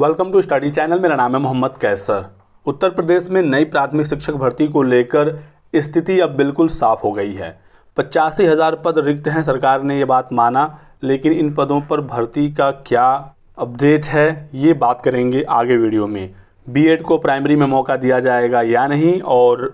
welcome to study channel मेरा नाम है मोहम्मद कैसर उत्तर प्रदेश में नई प्राथमिक शिक्षक भर्ती को लेकर स्थिति अब बिल्कुल साफ हो गई है पचासी हज़ार पद रिक्त हैं सरकार ने ये बात माना लेकिन इन पदों पर भर्ती का क्या अपडेट है ये बात करेंगे आगे वीडियो में बीएड को प्राइमरी में मौका दिया जाएगा या नहीं और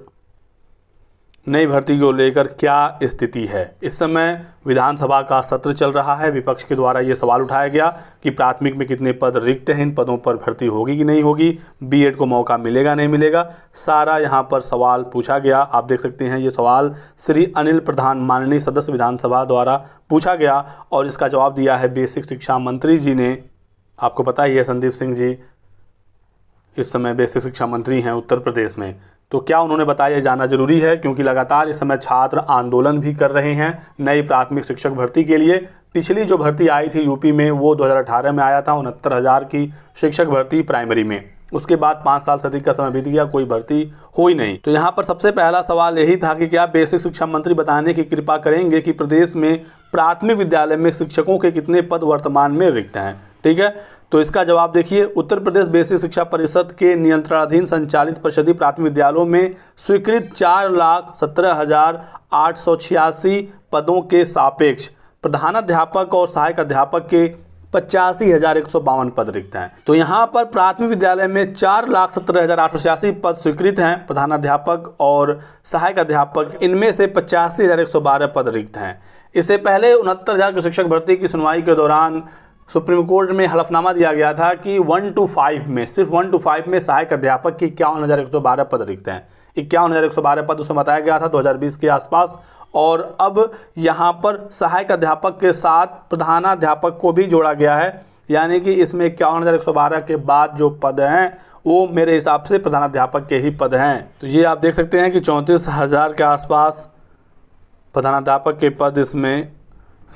नई भर्ती को लेकर क्या स्थिति है इस समय विधानसभा का सत्र चल रहा है विपक्ष के द्वारा ये सवाल उठाया गया कि प्राथमिक में कितने पद रिक्त हैं इन पदों पर भर्ती होगी कि नहीं होगी बीएड को मौका मिलेगा नहीं मिलेगा सारा यहाँ पर सवाल पूछा गया आप देख सकते हैं ये सवाल श्री अनिल प्रधान माननीय सदस्य विधानसभा द्वारा पूछा गया और इसका जवाब दिया है बेसिक शिक्षा मंत्री जी ने आपको पता ही है संदीप सिंह जी इस समय बेसिक शिक्षा मंत्री हैं उत्तर प्रदेश में तो क्या उन्होंने बताया जाना जरूरी है क्योंकि लगातार इस समय छात्र आंदोलन भी कर रहे हैं नई प्राथमिक शिक्षक भर्ती के लिए पिछली जो भर्ती आई थी यूपी में वो 2018 में आया था उनहत्तर हज़ार की शिक्षक भर्ती प्राइमरी में उसके बाद पाँच साल से अधिक का समय बीत गया कोई भर्ती हुई नहीं तो यहाँ पर सबसे पहला सवाल यही था कि क्या बेसिक शिक्षा मंत्री बताने की कृपा करेंगे कि प्रदेश में प्राथमिक विद्यालय में शिक्षकों के कितने पद वर्तमान में रिक्त हैं ठीक है तो इसका जवाब देखिए उत्तर प्रदेश बेसिक शिक्षा परिषद के नियंत्रणाधीन संचालित परिषदीय प्राथमिक विद्यालयों में स्वीकृत चार लाख सत्रह हजार आठ सौ छियासी पदों के सापेक्ष प्रधानाध्यापक और सहायक अध्यापक के पचासी हजार एक सौ बावन पद रिक्त हैं तो यहाँ पर प्राथमिक विद्यालय में चार लाख सत्रह हजार आठ सौ छियासी पद स्वीकृत हैं प्रधानाध्यापक और सहायक अध्यापक इनमें से पचासी हजार एक सौ बारह पद रिक्त हैं इससे पहले उनहत्तर हजार के शिक्षक भर्ती की सुनवाई के दौरान सुप्रीम कोर्ट में हलफनामा दिया गया था कि वन टू फाइव में सिर्फ वन टू फाइव में सहायक अध्यापक की इक्यावन हज़ार एक सौ बारह पद रिक्त हैं इक्यावन हज़ार एक सौ बारह पद उसमें बताया गया था 2020 के आसपास और अब यहाँ पर सहायक अध्यापक के साथ प्रधानाध्यापक को भी जोड़ा गया है यानी कि इसमें इक्यावन हज़ार एक सौ बारह के बाद जो पद हैं वो मेरे हिसाब से प्रधानाध्यापक के ही पद हैं तो ये आप देख सकते हैं कि चौंतीस हज़ार के आसपास प्रधानाध्यापक के पद इसमें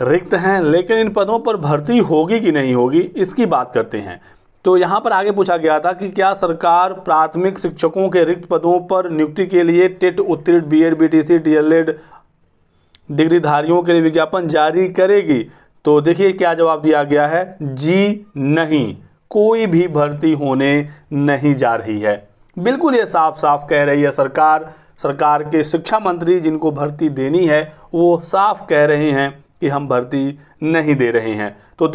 रिक्त हैं लेकिन इन पदों पर भर्ती होगी कि नहीं होगी इसकी बात करते हैं तो यहाँ पर आगे पूछा गया था कि क्या सरकार प्राथमिक शिक्षकों के रिक्त पदों पर नियुक्ति के लिए टेट उत्तीर्ण B Ed B T C D L Ed डिग्रीधारियों के लिए विज्ञापन जारी करेगी तो देखिए क्या जवाब दिया गया है जी नहीं कोई भी भर्ती होने नहीं जा रही है बिल्कुल ये साफ साफ कह रही है सरकार सरकार के शिक्षा मंत्री जिनको भर्ती देनी है वो साफ कह रहे हैं कि हम भर्ती नहीं दे रहे हैं तो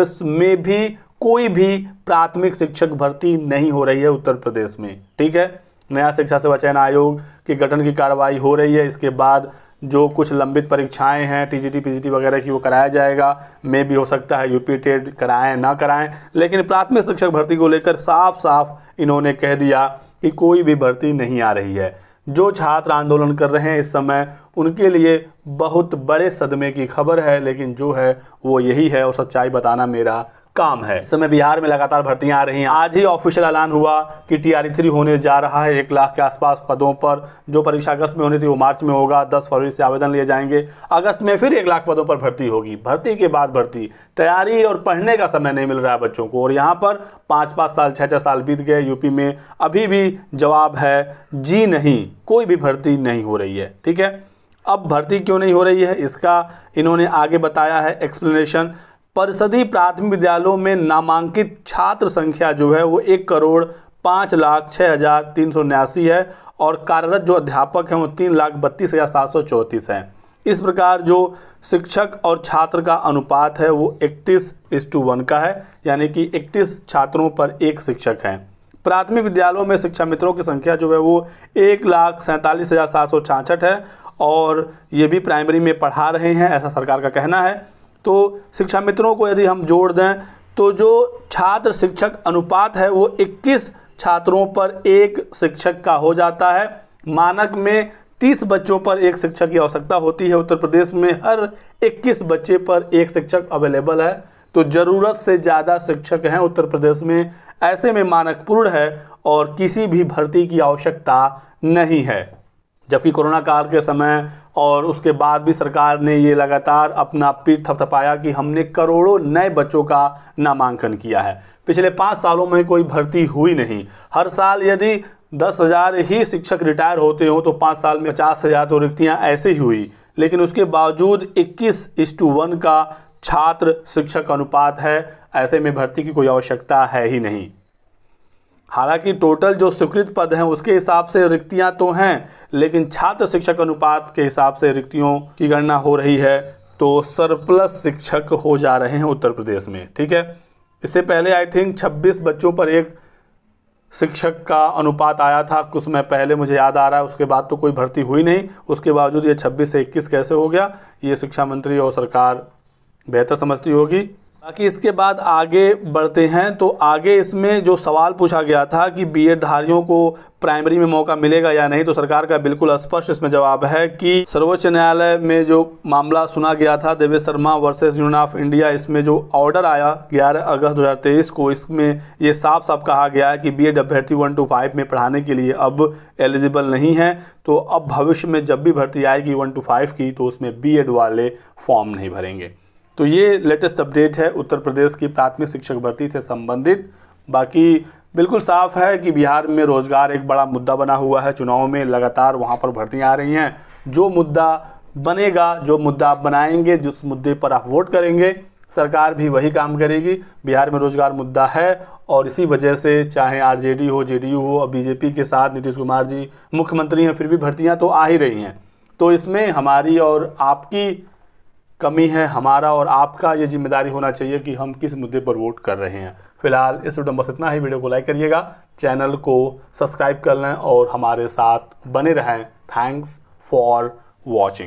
2024 में भी कोई भी प्राथमिक शिक्षक भर्ती नहीं हो रही है उत्तर प्रदेश में ठीक है नया शिक्षा सेवा चयन आयोग के गठन की कार्रवाई हो रही है इसके बाद जो कुछ लंबित परीक्षाएं हैं टीजीटी पीजीटी वगैरह की वो कराया जाएगा मे भी हो सकता है यूपी टेड कराएं ना कराएं लेकिन प्राथमिक शिक्षक भर्ती को लेकर साफ साफ इन्होंने कह दिया कि कोई भी भर्ती नहीं आ रही है जो छात्र आंदोलन कर रहे हैं इस समय उनके लिए बहुत बड़े सदमे की खबर है लेकिन जो है वो यही है और सच्चाई बताना मेरा काम है समय बिहार में लगातार भर्तियां आ रही हैं आज ही ऑफिशियल ऐलान हुआ कि टी आर थ्री होने जा रहा है एक लाख के आसपास पदों पर जो परीक्षा अगस्त में होनी थी वो मार्च में होगा दस फरवरी से आवेदन लिए जाएंगे अगस्त में फिर एक लाख पदों पर भर्ती होगी भर्ती के बाद भर्ती तैयारी और पढ़ने का समय नहीं मिल रहा है बच्चों को और यहाँ पर पाँच पाँच साल छः छः साल बीत गए यूपी में अभी भी जवाब है जी नहीं कोई भी भर्ती नहीं हो रही है ठीक है अब भर्ती क्यों नहीं हो रही है इसका इन्होंने आगे बताया है एक्सप्लेनेशन परिषदी प्राथमिक विद्यालयों में नामांकित छात्र संख्या जो है वो एक करोड़ पाँच लाख छः हज़ार तीन सौ उन्यासी है और कार्यरत जो अध्यापक हैं वो तीन लाख बत्तीस हज़ार सात सौ चौंतीस हैं इस प्रकार जो शिक्षक और छात्र का अनुपात है वो इकतीस इस टू वन का है यानी कि इकतीस छात्रों पर एक शिक्षक है प्राथमिक विद्यालयों में शिक्षा मित्रों की संख्या जो है वो एक लाख सैंतालीस हज़ार सात सौ छाछठ है और ये भी प्राइमरी में पढ़ा रहे हैं ऐसा सरकार का कहना है तो शिक्षा मित्रों को यदि हम जोड़ दें तो जो छात्र शिक्षक अनुपात है वो 21 छात्रों पर एक शिक्षक का हो जाता है मानक में 30 बच्चों पर एक शिक्षक की आवश्यकता होती है उत्तर प्रदेश में हर 21 बच्चे पर एक शिक्षक अवेलेबल है तो ज़रूरत से ज़्यादा शिक्षक हैं उत्तर प्रदेश में ऐसे में मानक पूर्ण है और किसी भी भर्ती की आवश्यकता नहीं है जबकि कोरोना काल के समय और उसके बाद भी सरकार ने ये लगातार अपना पीठ थपथपाया कि हमने करोड़ों नए बच्चों का नामांकन किया है पिछले पाँच सालों में कोई भर्ती हुई नहीं हर साल यदि दस हज़ार ही शिक्षक रिटायर होते हो तो पाँच साल में पचास हज़ार तो रिक्तियाँ ऐसे ही हुई लेकिन उसके बावजूद इक्कीस इस टू वन का छात्र शिक्षक अनुपात है ऐसे में भर्ती की कोई आवश्यकता है ही नहीं हालांकि टोटल जो स्वीकृत पद हैं उसके हिसाब से रिक्तियां तो हैं लेकिन छात्र शिक्षक अनुपात के हिसाब से रिक्तियों की गणना हो रही है तो सरप्लस शिक्षक हो जा रहे हैं उत्तर प्रदेश में ठीक है इससे पहले आई थिंक 26 बच्चों पर एक शिक्षक का अनुपात आया था कुछ समय पहले मुझे याद आ रहा है उसके बाद तो कोई भर्ती हुई नहीं उसके बावजूद ये छब्बीस से इक्कीस कैसे हो गया ये शिक्षा मंत्री और सरकार बेहतर समझती होगी बाकी इसके बाद आगे बढ़ते हैं तो आगे इसमें जो सवाल पूछा गया था कि बी धारियों को प्राइमरी में मौका मिलेगा या नहीं तो सरकार का बिल्कुल स्पष्ट इसमें जवाब है कि सर्वोच्च न्यायालय में जो मामला सुना गया था Devesh Sharma versus union of India इसमें जो ऑर्डर आया 11 अगस्त 2023 को इसमें ये साफ साफ कहा गया है कि बी एड अभ्यर्थी वन टू फाइव में पढ़ाने के लिए अब एलिजिबल नहीं है तो अब भविष्य में जब भी भर्ती आएगी वन टू फाइव की तो उसमें बी वाले फॉर्म नहीं भरेंगे तो ये लेटेस्ट अपडेट है उत्तर प्रदेश की प्राथमिक शिक्षक भर्ती से संबंधित बाकी बिल्कुल साफ है कि बिहार में रोज़गार एक बड़ा मुद्दा बना हुआ है चुनाव में लगातार वहाँ पर भर्तियाँ आ रही हैं जो मुद्दा बनेगा जो मुद्दा आप बनाएंगे जिस मुद्दे पर आप वोट करेंगे सरकार भी वही काम करेगी बिहार में रोजगार मुद्दा है और इसी वजह से चाहे आरजेडी हो जेडीयू हो और बीजेपी के साथ नीतीश कुमार जी मुख्यमंत्री हैं फिर भी भर्तियां तो आ ही रही हैं तो इसमें हमारी और आपकी कमी है हमारा और आपका ये जिम्मेदारी होना चाहिए कि हम किस मुद्दे पर वोट कर रहे हैं फिलहाल इस वीडियो में बस इतना ही वीडियो को लाइक करिएगा चैनल को सब्सक्राइब कर लें और हमारे साथ बने रहें थैंक्स फॉर वॉचिंग